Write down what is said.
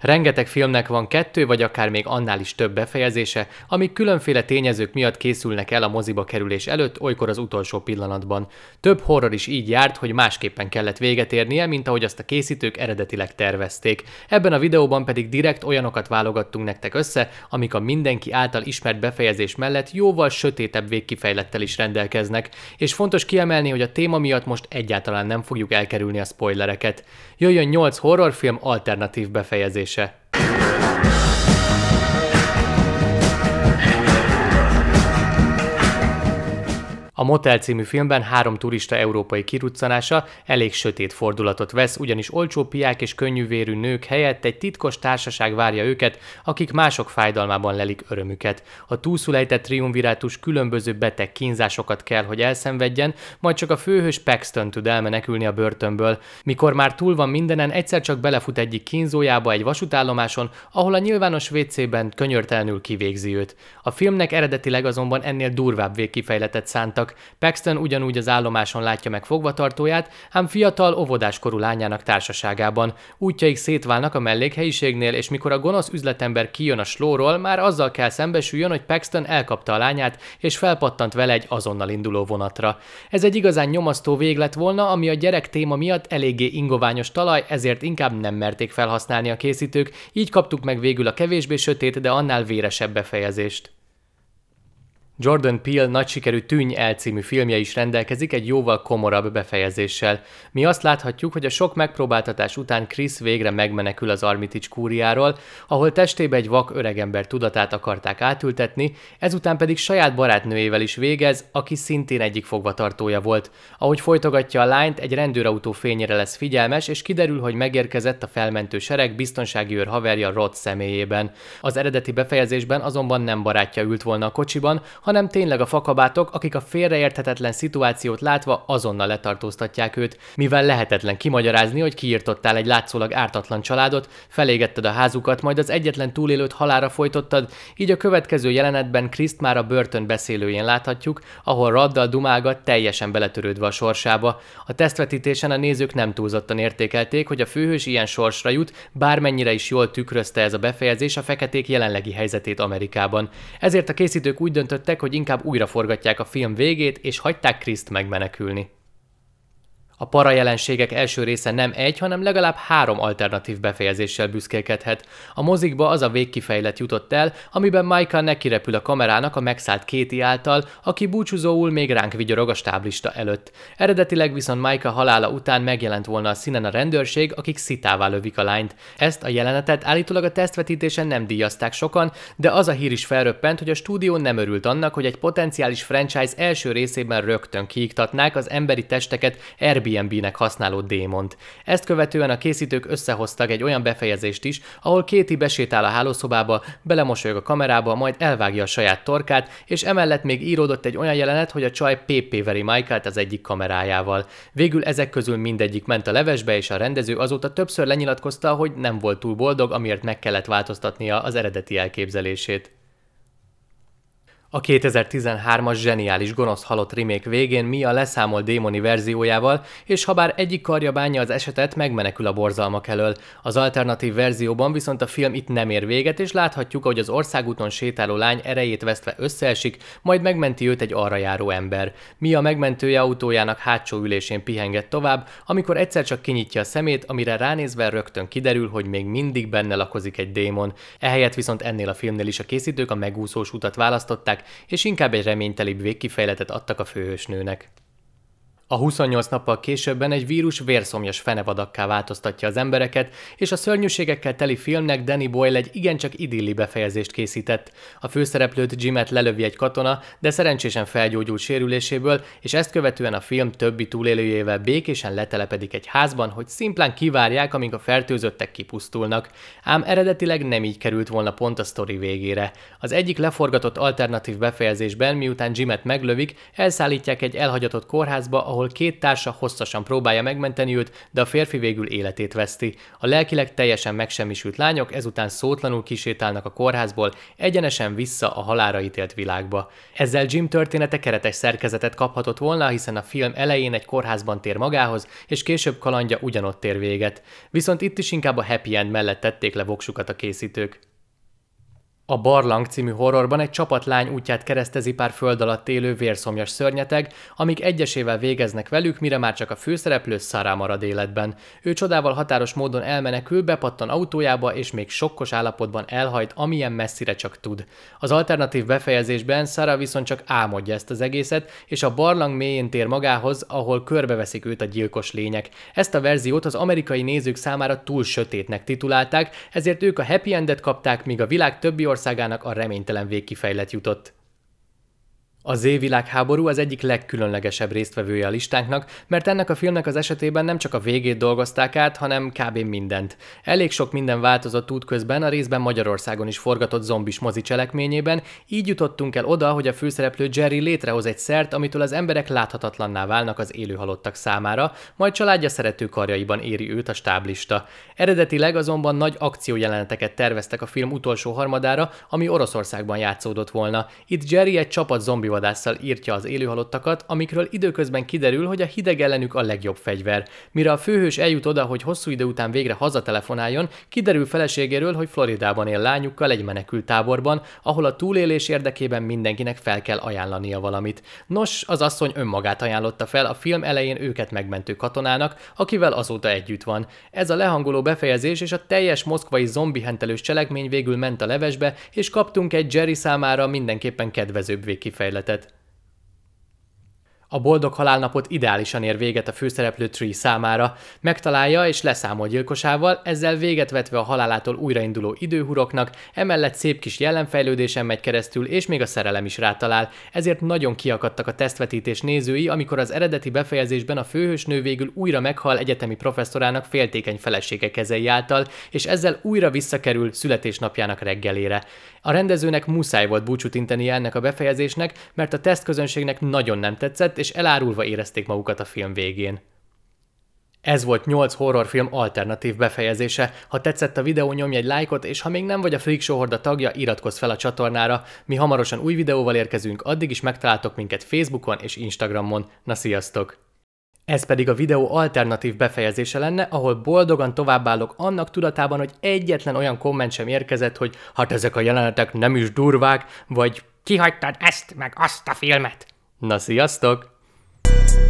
Rengeteg filmnek van kettő vagy akár még annál is több befejezése, amik különféle tényezők miatt készülnek el a moziba kerülés előtt, olykor az utolsó pillanatban. Több horror is így járt, hogy másképpen kellett véget érnie, mint ahogy azt a készítők eredetileg tervezték. Ebben a videóban pedig direkt olyanokat válogattunk nektek össze, amik a mindenki által ismert befejezés mellett jóval sötétebb végkifejlettel is rendelkeznek, és fontos kiemelni, hogy a téma miatt most egyáltalán nem fogjuk elkerülni a spoilereket. Jöjjön 8 horrorfilm alternatív befejezés megjelenése A Motel című filmben három turista európai kiruccanása elég sötét fordulatot vesz, ugyanis olcsó piák és könnyűvérű nők helyett egy titkos társaság várja őket, akik mások fájdalmában lelik örömüket. A túlszulejtett triumvirátus különböző beteg kínzásokat kell, hogy elszenvedjen, majd csak a főhős Paxton tud elmenekülni a börtönből. Mikor már túl van mindenen, egyszer csak belefut egyik kínzójába egy vasútállomáson, ahol a nyilvános WC-ben könyörtelenül kivégzi őt. A filmnek eredetileg azonban ennél durvább végkifejletet szántak, férfiak. Paxton ugyanúgy az állomáson látja meg fogvatartóját, ám fiatal, óvodáskorú lányának társaságában. Útjaik szétválnak a mellékhelyiségnél, és mikor a gonosz üzletember kijön a slóról, már azzal kell szembesüljön, hogy Paxton elkapta a lányát, és felpattant vele egy azonnal induló vonatra. Ez egy igazán nyomasztó véglet volna, ami a gyerek téma miatt eléggé ingoványos talaj, ezért inkább nem merték felhasználni a készítők, így kaptuk meg végül a kevésbé sötét, de annál véresebb befejezést. Jordan Peele nagy sikerű Tűny El című filmje is rendelkezik egy jóval komorabb befejezéssel. Mi azt láthatjuk, hogy a sok megpróbáltatás után Chris végre megmenekül az Armitage kúriáról, ahol testébe egy vak öregember tudatát akarták átültetni, ezután pedig saját barátnőjével is végez, aki szintén egyik fogvatartója volt. Ahogy folytogatja a lányt, egy rendőrautó fényére lesz figyelmes, és kiderül, hogy megérkezett a felmentő sereg biztonsági őr haverja Rod személyében. Az eredeti befejezésben azonban nem barátja ült volna a kocsiban, hanem tényleg a fakabátok, akik a félreérthetetlen szituációt látva azonnal letartóztatják őt, mivel lehetetlen kimagyarázni, hogy kiirtottál egy látszólag ártatlan családot, felégetted a házukat, majd az egyetlen túlélőt halára folytottad, így a következő jelenetben Kriszt már a börtön beszélőjén láthatjuk, ahol raddal dumágat teljesen beletörődve a sorsába. A tesztvetítésen a nézők nem túlzottan értékelték, hogy a főhős ilyen sorsra jut, bármennyire is jól tükrözte ez a befejezés a feketék jelenlegi helyzetét Amerikában. Ezért a készítők úgy döntöttek, hogy inkább újraforgatják a film végét, és hagyták Kriszt megmenekülni. A para jelenségek első része nem egy, hanem legalább három alternatív befejezéssel büszkélkedhet. A mozikba az a végkifejlet jutott el, amiben Michael nekirepül a kamerának a megszállt Kéti által, aki búcsúzóul még ránk vigyorog a stáblista előtt. Eredetileg viszont Michael halála után megjelent volna a színen a rendőrség, akik szitává lövik a lányt. Ezt a jelenetet állítólag a tesztvetítésen nem díjazták sokan, de az a hír is felröppent, hogy a stúdió nem örült annak, hogy egy potenciális franchise első részében rögtön kiiktatnák az emberi testeket Airbnb Airbnb-nek használó démont. Ezt követően a készítők összehoztak egy olyan befejezést is, ahol Kéti besétál a hálószobába, belemosolyog a kamerába, majd elvágja a saját torkát, és emellett még íródott egy olyan jelenet, hogy a csaj PP veri Michael-t az egyik kamerájával. Végül ezek közül mindegyik ment a levesbe, és a rendező azóta többször lenyilatkozta, hogy nem volt túl boldog, amiért meg kellett változtatnia az eredeti elképzelését. A 2013-as zseniális gonosz halott remake végén Mia leszámol démoni verziójával, és ha bár egyik karja bánja az esetet, megmenekül a borzalmak elől. Az alternatív verzióban viszont a film itt nem ér véget, és láthatjuk, hogy az országúton sétáló lány erejét vesztve összeesik, majd megmenti őt egy arra járó ember. Mia megmentője autójának hátsó ülésén pihenget tovább, amikor egyszer csak kinyitja a szemét, amire ránézve rögtön kiderül, hogy még mindig benne lakozik egy démon. Ehelyett viszont ennél a filmnél is a készítők a megúszós utat választották, és inkább egy reménytelibb végkifejletet adtak a főhősnőnek. A 28 nappal későbben egy vírus vérszomjas fenevadakká változtatja az embereket, és a szörnyűségekkel teli filmnek Danny Boyle egy igencsak idilli befejezést készített. A főszereplőt Jimet lelövi egy katona, de szerencsésen felgyógyul sérüléséből, és ezt követően a film többi túlélőjével békésen letelepedik egy házban, hogy szimplán kivárják, amíg a fertőzöttek kipusztulnak. Ám eredetileg nem így került volna pont a sztori végére. Az egyik leforgatott alternatív befejezésben, miután Jimet meglövik, elszállítják egy elhagyatott kórházba, ahol ahol két társa hosszasan próbálja megmenteni őt, de a férfi végül életét veszti. A lelkileg teljesen megsemmisült lányok ezután szótlanul kisétálnak a kórházból, egyenesen vissza a halára ítélt világba. Ezzel Jim története keretes szerkezetet kaphatott volna, hiszen a film elején egy kórházban tér magához, és később kalandja ugyanott tér véget. Viszont itt is inkább a happy end mellett tették le voksukat a készítők. A Barlang című horrorban egy csapat lány útját keresztezi pár föld alatt élő vérszomjas szörnyeteg, amik egyesével végeznek velük, mire már csak a főszereplő szará marad életben. Ő csodával határos módon elmenekül, bepattan autójába és még sokkos állapotban elhajt, amilyen messzire csak tud. Az alternatív befejezésben Sara viszont csak álmodja ezt az egészet, és a barlang mélyén tér magához, ahol körbeveszik őt a gyilkos lények. Ezt a verziót az amerikai nézők számára túl sötétnek titulálták, ezért ők a happy endet kapták, míg a világ többi országának a reménytelen végkifejlet jutott. A Z világháború az egyik legkülönlegesebb résztvevője a listánknak, mert ennek a filmnek az esetében nem csak a végét dolgozták át, hanem kb. mindent. Elég sok minden változott útközben, a részben Magyarországon is forgatott zombis mozi cselekményében, így jutottunk el oda, hogy a főszereplő Jerry létrehoz egy szert, amitől az emberek láthatatlanná válnak az élő halottak számára, majd családja szerető karjaiban éri őt a stáblista. Eredetileg azonban nagy akciójeleneteket terveztek a film utolsó harmadára, ami Oroszországban játszódott volna. Itt Jerry egy csapat zombi vadásszal írtja az élőhalottakat, amikről időközben kiderül, hogy a hideg ellenük a legjobb fegyver. Mire a főhős eljut oda, hogy hosszú idő után végre hazatelefonáljon, kiderül feleségéről, hogy Floridában él lányukkal egy menekült táborban, ahol a túlélés érdekében mindenkinek fel kell ajánlania valamit. Nos, az asszony önmagát ajánlotta fel a film elején őket megmentő katonának, akivel azóta együtt van. Ez a lehangoló befejezés és a teljes moszkvai zombihentelős cselekmény végül ment a levesbe, és kaptunk egy Jerry számára mindenképpen kedvezőbb végkifejlesztést. területet A boldog halálnapot ideálisan ér véget a főszereplő Tree számára, megtalálja és leszámol gyilkosával, ezzel véget vetve a halálától újrainduló időhuroknak, emellett szép kis jelenfejlődésen megy keresztül, és még a szerelem is rátalál, ezért nagyon kiakadtak a tesztvetítés nézői, amikor az eredeti befejezésben a főhősnő végül újra meghal egyetemi professzorának féltékeny felesége kezei által, és ezzel újra visszakerül születésnapjának reggelére. A rendezőnek muszáj volt búcsút intenie ennek a befejezésnek, mert a tesztközönségnek nagyon nem tetszett, és elárulva érezték magukat a film végén. Ez volt 8 horrorfilm alternatív befejezése. Ha tetszett a videó, nyomj egy lájkot, és ha még nem vagy a Freak Show Horda tagja, iratkozz fel a csatornára. Mi hamarosan új videóval érkezünk, addig is megtaláltok minket Facebookon és Instagramon. Na sziasztok! Ez pedig a videó alternatív befejezése lenne, ahol boldogan továbbállok annak tudatában, hogy egyetlen olyan komment sem érkezett, hogy hát ezek a jelenetek nem is durvák, vagy kihagytad ezt meg azt a filmet. Na sziasztok! Thank you